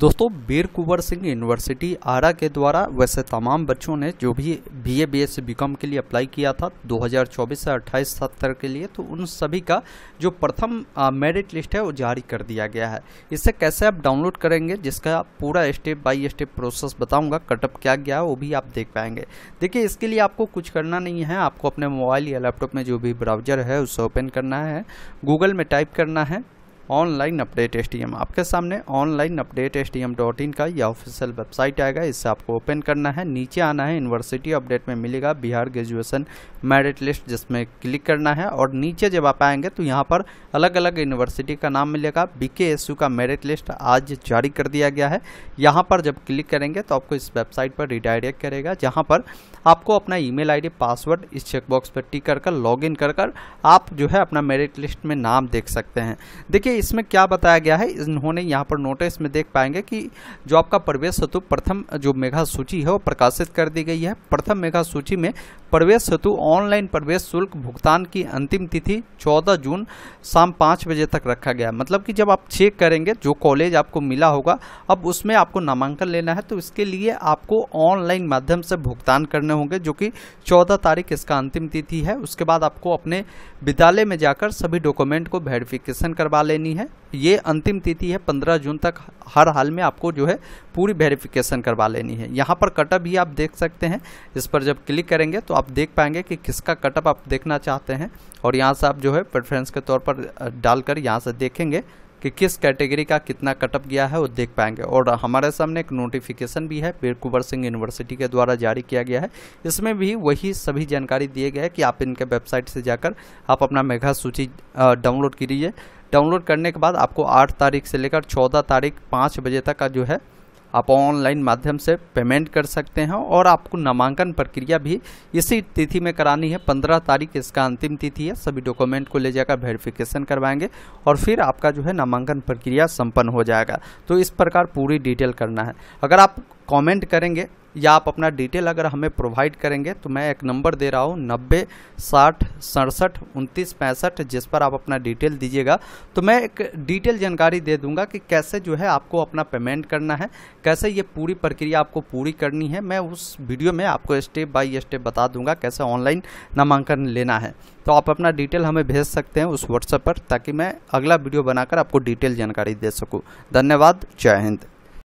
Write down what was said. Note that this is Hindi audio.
दोस्तों बीर कुंवर सिंह यूनिवर्सिटी आरा के द्वारा वैसे तमाम बच्चों ने जो भी B A B S B Com के लिए अप्लाई किया था 2024 से अट्ठाईस सत्तर के लिए तो उन सभी का जो प्रथम मेरिट लिस्ट है वो जारी कर दिया गया है इससे कैसे आप डाउनलोड करेंगे जिसका पूरा स्टेप बाई स्टेप प्रोसेस बताऊँगा कटअप क्या गया वो भी आप देख पाएंगे देखिए इसके लिए आपको कुछ करना नहीं है आपको अपने मोबाइल या लैपटॉप में जो भी ब्राउजर है उसे ओपन करना है गूगल में टाइप करना है ऑनलाइन अपडेट एस आपके सामने ऑनलाइन अपडेट एस का यह ऑफिशियल वेबसाइट आएगा इससे आपको ओपन करना है नीचे आना है यूनिवर्सिटी अपडेट में मिलेगा बिहार ग्रेजुएसन मेरिट लिस्ट जिसमें क्लिक करना है और नीचे जब आप आएंगे तो यहाँ पर अलग अलग यूनिवर्सिटी का नाम मिलेगा यू का मेरिट लिस्ट आज जारी कर दिया गया है यहाँ पर जब क्लिक करेंगे तो आपको इस वेबसाइट पर रिडायरेक्ट करेगा जहाँ पर आपको अपना ई मेल पासवर्ड इस चेकबॉक्स पर टिक कर लॉग इन कर आप जो है अपना मेरिट लिस्ट में नाम देख सकते हैं देखिए इसमें क्या बताया गया है इन्होंने यहाँ पर नोटिस में देख पाएंगे कि जो आपका प्रवेश हेतु प्रथम जो मेघा सूची है वो प्रकाशित कर दी गई है प्रथम मेघा सूची में प्रवेश हेतु ऑनलाइन प्रवेश शुल्क भुगतान की अंतिम तिथि 14 जून शाम पाँच बजे तक रखा गया मतलब कि जब आप चेक करेंगे जो कॉलेज आपको मिला होगा अब उसमें आपको नामांकन लेना है तो इसके लिए आपको ऑनलाइन माध्यम से भुगतान करने होंगे जो कि 14 तारीख इसका अंतिम तिथि है उसके बाद आपको अपने विद्यालय में जाकर सभी डॉक्यूमेंट को वेरिफिकेशन करवा लेनी है ये अंतिम तिथि है पंद्रह जून तक हर हाल में आपको जो है पूरी वेरिफिकेशन करवा लेनी है यहाँ पर कटअप भी आप देख सकते हैं इस पर जब क्लिक करेंगे तो आप देख पाएंगे कि किसका कटअप आप देखना चाहते हैं और यहाँ से आप जो है प्रेफरेंस के तौर पर डालकर यहाँ से देखेंगे कि किस कैटेगरी का कितना कटअप गया है वो देख पाएंगे और हमारे सामने एक नोटिफिकेशन भी है पीर कुंवर सिंह यूनिवर्सिटी के द्वारा जारी किया गया है इसमें भी वही सभी जानकारी दिए गए कि आप इनके वेबसाइट से जाकर आप अपना मेघा सूची डाउनलोड कीजिए डाउनलोड करने के बाद आपको आठ तारीख से लेकर चौदह तारीख पाँच बजे तक का जो है आप ऑनलाइन माध्यम से पेमेंट कर सकते हैं और आपको नामांकन प्रक्रिया भी इसी तिथि में करानी है पंद्रह तारीख इसका अंतिम तिथि है सभी डॉक्यूमेंट को ले जाकर वेरिफिकेशन करवाएंगे और फिर आपका जो है नामांकन प्रक्रिया संपन्न हो जाएगा तो इस प्रकार पूरी डिटेल करना है अगर आप कमेंट करेंगे या आप अपना डिटेल अगर हमें प्रोवाइड करेंगे तो मैं एक नंबर दे रहा हूँ नब्बे साठ सड़सठ उनतीस पैंसठ जिस पर आप अपना डिटेल दीजिएगा तो मैं एक डिटेल जानकारी दे दूंगा कि कैसे जो है आपको अपना पेमेंट करना है कैसे ये पूरी प्रक्रिया आपको पूरी करनी है मैं उस वीडियो में आपको स्टेप बाई स्टेप बता दूंगा कैसे ऑनलाइन नामांकन लेना है तो आप अपना डिटेल हमें भेज सकते हैं उस व्हाट्सएप पर ताकि मैं अगला वीडियो बनाकर आपको डिटेल जानकारी दे सकूँ धन्यवाद जय हिंद